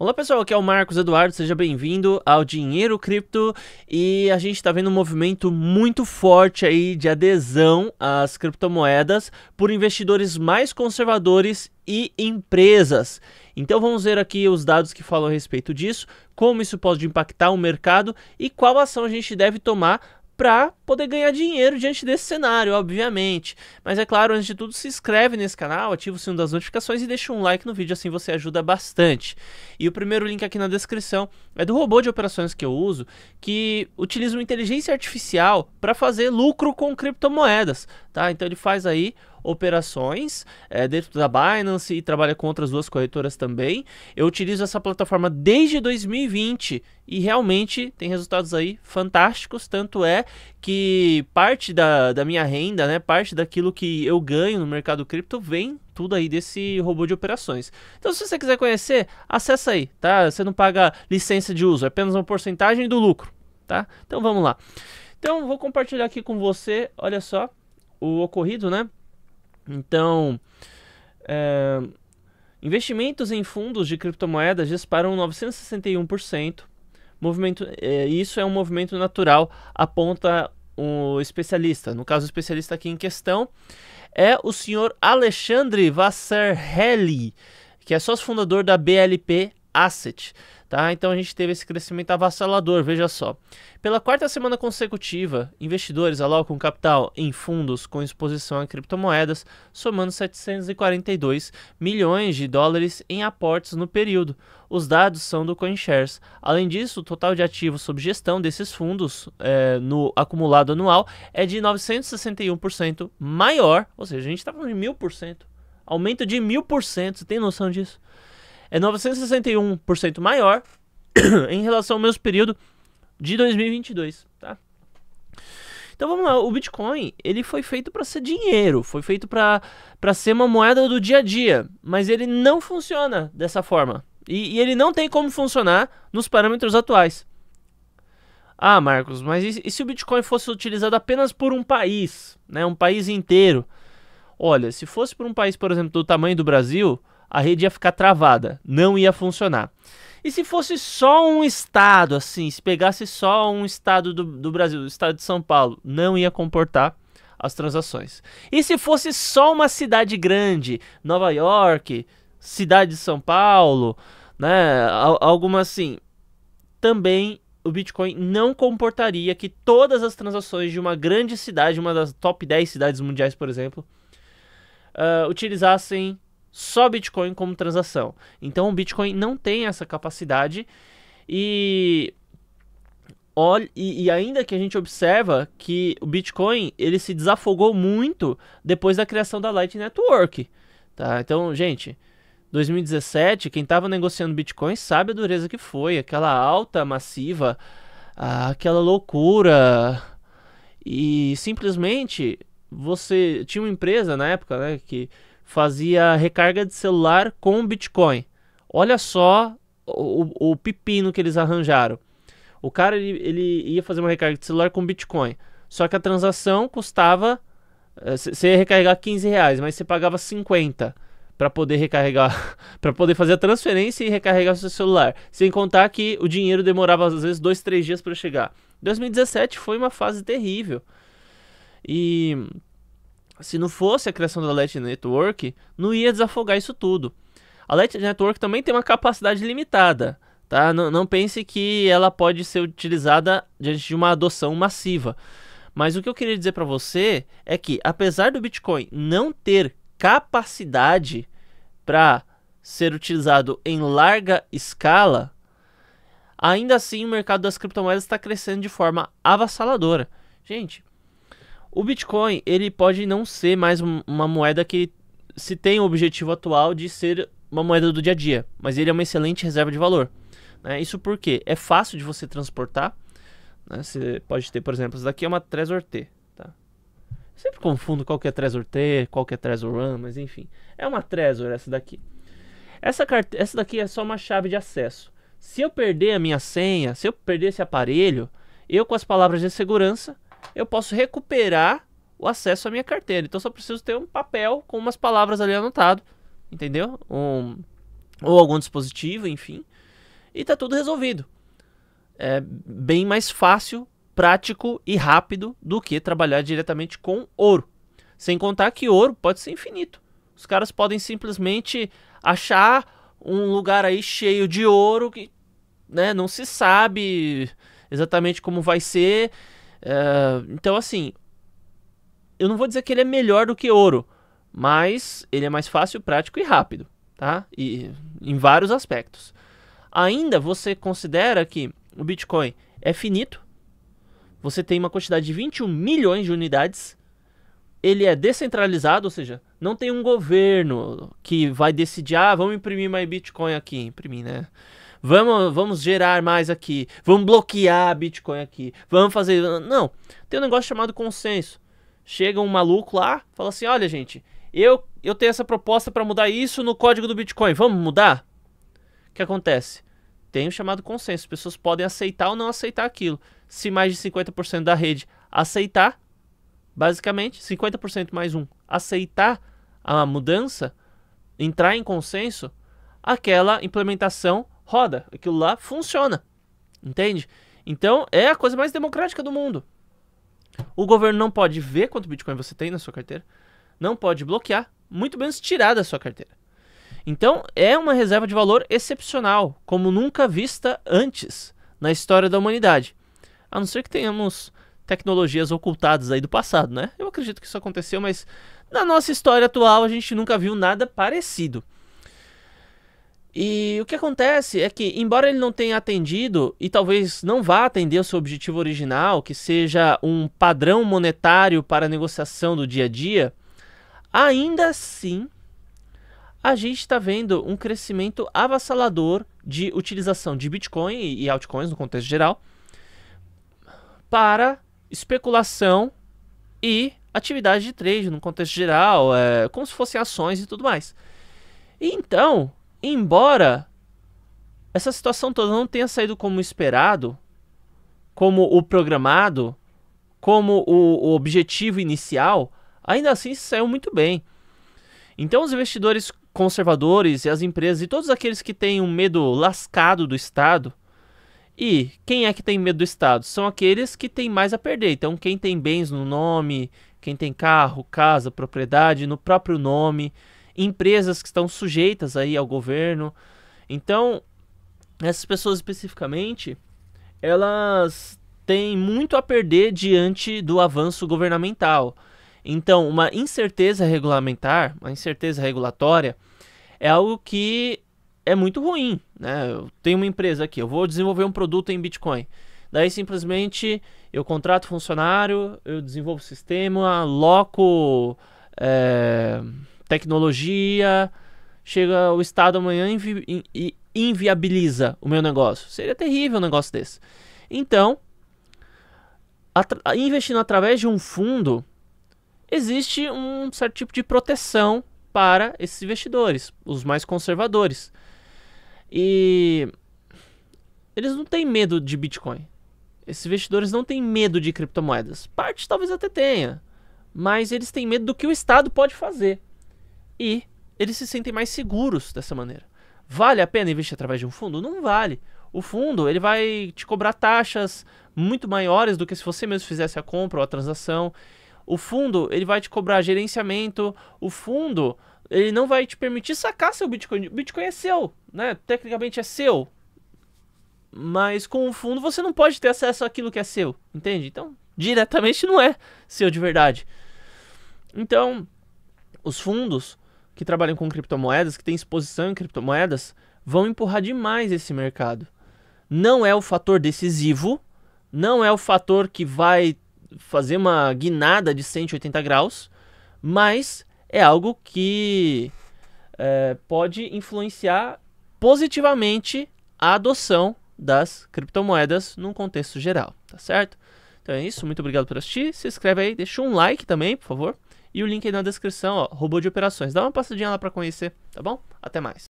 Olá pessoal, aqui é o Marcos Eduardo, seja bem-vindo ao Dinheiro Cripto e a gente está vendo um movimento muito forte aí de adesão às criptomoedas por investidores mais conservadores e empresas. Então vamos ver aqui os dados que falam a respeito disso, como isso pode impactar o mercado e qual ação a gente deve tomar para poder ganhar dinheiro diante desse cenário, obviamente. Mas é claro, antes de tudo, se inscreve nesse canal, ativa o sino das notificações e deixa um like no vídeo, assim você ajuda bastante. E o primeiro link aqui na descrição é do robô de operações que eu uso, que utiliza uma inteligência artificial para fazer lucro com criptomoedas, tá? Então ele faz aí operações é, dentro da Binance e trabalha com outras duas corretoras também. Eu utilizo essa plataforma desde 2020 e realmente tem resultados aí fantásticos. Tanto é que parte da, da minha renda, né, parte daquilo que eu ganho no mercado cripto vem tudo aí desse robô de operações. Então, se você quiser conhecer, acessa aí, tá? Você não paga licença de uso, é apenas uma porcentagem do lucro, tá? Então, vamos lá. Então, vou compartilhar aqui com você, olha só, o ocorrido, né? Então, é, investimentos em fundos de criptomoedas disparam 961%. Movimento, é, isso é um movimento natural, aponta o especialista. No caso, o especialista aqui em questão é o senhor Alexandre Vassarhelli, que é sócio fundador da BLP Asset. Tá? Então a gente teve esse crescimento avassalador, veja só. Pela quarta semana consecutiva, investidores alocam capital em fundos com exposição a criptomoedas, somando 742 milhões de dólares em aportes no período. Os dados são do CoinShares. Além disso, o total de ativos sob gestão desses fundos é, no acumulado anual é de 961% maior, ou seja, a gente está falando de 1000%. Aumento de 1000%, você tem noção disso? é 961% maior em relação ao mesmo período de 2022, tá? Então vamos lá, o Bitcoin, ele foi feito para ser dinheiro, foi feito para ser uma moeda do dia a dia, mas ele não funciona dessa forma. E, e ele não tem como funcionar nos parâmetros atuais. Ah, Marcos, mas e, e se o Bitcoin fosse utilizado apenas por um país, né, um país inteiro? Olha, se fosse por um país, por exemplo, do tamanho do Brasil, a rede ia ficar travada, não ia funcionar. E se fosse só um estado, assim, se pegasse só um estado do, do Brasil, o estado de São Paulo, não ia comportar as transações. E se fosse só uma cidade grande, Nova York, cidade de São Paulo, né, alguma assim, também o Bitcoin não comportaria que todas as transações de uma grande cidade, uma das top 10 cidades mundiais, por exemplo, uh, utilizassem só Bitcoin como transação. Então o Bitcoin não tem essa capacidade e e, e, ainda que a gente observa que o Bitcoin ele se desafogou muito depois da criação da Light Network, tá? Então, gente, 2017, quem estava negociando Bitcoin sabe a dureza que foi, aquela alta massiva, ah, aquela loucura. E simplesmente você tinha uma empresa na época, né, que fazia recarga de celular com Bitcoin. Olha só o, o pepino que eles arranjaram. O cara ele, ele, ia fazer uma recarga de celular com Bitcoin. Só que a transação custava. Eh, você ia recarregar 15 reais, mas você pagava 50 para poder recarregar, para poder fazer a transferência e recarregar seu celular. Sem contar que o dinheiro demorava às vezes dois, três dias para chegar. 2017 foi uma fase terrível. E se não fosse a criação da Let Network, não ia desafogar isso tudo. A Let Network também tem uma capacidade limitada, tá? N não pense que ela pode ser utilizada diante de uma adoção massiva. Mas o que eu queria dizer para você é que, apesar do Bitcoin não ter capacidade para ser utilizado em larga escala, ainda assim o mercado das criptomoedas está crescendo de forma avassaladora. Gente, o Bitcoin, ele pode não ser mais uma moeda que se tem o objetivo atual de ser uma moeda do dia a dia, mas ele é uma excelente reserva de valor. Né? Isso porque é fácil de você transportar. Né? Você pode ter, por exemplo, isso daqui é uma Trezor T. Tá? Sempre confundo qual que é Trezor T, qual que é Trezor Run, mas enfim. É uma Trezor essa daqui. Essa, carte... essa daqui é só uma chave de acesso. Se eu perder a minha senha, se eu perder esse aparelho, eu com as palavras de segurança eu posso recuperar o acesso à minha carteira. Então só preciso ter um papel com umas palavras ali anotado, entendeu? Um, ou algum dispositivo, enfim. E tá tudo resolvido. É bem mais fácil, prático e rápido do que trabalhar diretamente com ouro. Sem contar que ouro pode ser infinito. Os caras podem simplesmente achar um lugar aí cheio de ouro que né, não se sabe exatamente como vai ser Uh, então, assim, eu não vou dizer que ele é melhor do que ouro, mas ele é mais fácil, prático e rápido, tá? E em vários aspectos. Ainda você considera que o Bitcoin é finito, você tem uma quantidade de 21 milhões de unidades, ele é descentralizado, ou seja, não tem um governo que vai decidir, ah, vamos imprimir mais Bitcoin aqui, imprimir, né? vamos, vamos gerar mais aqui, vamos bloquear Bitcoin aqui, vamos fazer. Não, tem um negócio chamado consenso. Chega um maluco lá, fala assim: olha, gente, eu, eu tenho essa proposta para mudar isso no código do Bitcoin, vamos mudar? O que acontece? Tem o chamado consenso, as pessoas podem aceitar ou não aceitar aquilo. Se mais de 50% da rede aceitar, basicamente 50% mais um aceitar a mudança, entrar em consenso, aquela implementação roda, aquilo lá funciona. Entende? Então é a coisa mais democrática do mundo. O governo não pode ver quanto Bitcoin você tem na sua carteira, não pode bloquear, muito menos tirar da sua carteira. Então é uma reserva de valor excepcional, como nunca vista antes na história da humanidade. A não ser que tenhamos tecnologias ocultadas aí do passado, né? Eu acredito que isso aconteceu, mas na nossa história atual a gente nunca viu nada parecido. E o que acontece é que, embora ele não tenha atendido e talvez não vá atender o seu objetivo original, que seja um padrão monetário para a negociação do dia a dia, ainda assim a gente está vendo um crescimento avassalador de utilização de Bitcoin e altcoins no contexto geral para especulação e atividade de trade no contexto geral, é, como se fossem ações e tudo mais. Então, Embora essa situação toda não tenha saído como esperado, como o programado, como o, o objetivo inicial, ainda assim saiu muito bem. Então os investidores conservadores e as empresas e todos aqueles que têm um medo lascado do Estado. E quem é que tem medo do Estado? São aqueles que têm mais a perder. Então, quem tem bens no nome, quem tem carro, casa, propriedade no próprio nome, empresas que estão sujeitas aí ao governo. Então, essas pessoas especificamente, elas têm muito a perder diante do avanço governamental. Então, uma incerteza regulamentar, uma incerteza regulatória, é algo que é muito ruim. Né? Eu tenho uma empresa aqui, eu vou desenvolver um produto em Bitcoin. Daí simplesmente eu contrato funcionário, eu desenvolvo o sistema, loco É eh, tecnologia, chega o Estado amanhã e invi invi inviabiliza o meu negócio. Seria terrível um negócio desse. Então, investindo através de um fundo, existe um certo tipo de proteção para esses investidores, os mais conservadores. E eles não têm medo de Bitcoin. Esses investidores não têm medo de criptomoedas. Parte talvez até tenha, mas eles têm medo do que o Estado pode fazer e eles se sentem mais seguros dessa maneira. Vale a pena investir através de um fundo? Não vale. O fundo ele vai te cobrar taxas muito maiores do que se você mesmo fizesse a compra ou a transação. O fundo ele vai te cobrar gerenciamento. O fundo ele não vai te permitir sacar seu Bitcoin. O Bitcoin é seu, né? Tecnicamente é seu. Mas com o fundo você não pode ter acesso àquilo que é seu, entende? Então, diretamente não é seu de verdade. Então, os fundos, que trabalham com criptomoedas, que têm exposição em criptomoedas, vão empurrar demais esse mercado. Não é o fator decisivo, não é o fator que vai fazer uma guinada de 180 graus, mas é algo que é, pode influenciar positivamente a adoção das criptomoedas num contexto geral, tá certo? Então é isso, muito obrigado por assistir, se inscreve aí, deixa um like também, por favor e o link aí na descrição, ó, robô de operações. Dá uma passadinha lá para conhecer, tá bom? Até mais.